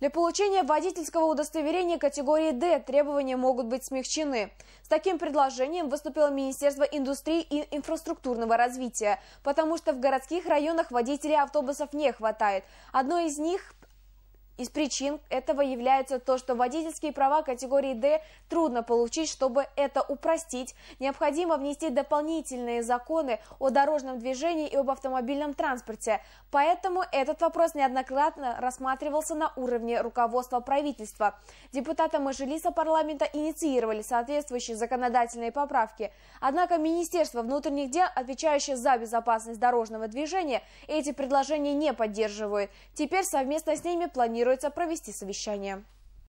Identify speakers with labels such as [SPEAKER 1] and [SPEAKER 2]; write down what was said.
[SPEAKER 1] Для получения водительского удостоверения категории «Д» требования могут быть смягчены. С таким предложением выступило Министерство индустрии и инфраструктурного развития, потому что в городских районах водителей автобусов не хватает. Одно из них из причин этого является то, что водительские права категории D трудно получить, чтобы это упростить. Необходимо внести дополнительные законы о дорожном движении и об автомобильном транспорте. Поэтому этот вопрос неоднократно рассматривался на уровне руководства правительства. Депутаты Мажилиса парламента инициировали соответствующие законодательные поправки. Однако Министерство внутренних дел, отвечающее за безопасность дорожного движения, эти предложения не поддерживают. Теперь совместно с ними планируют планируется провести совещание.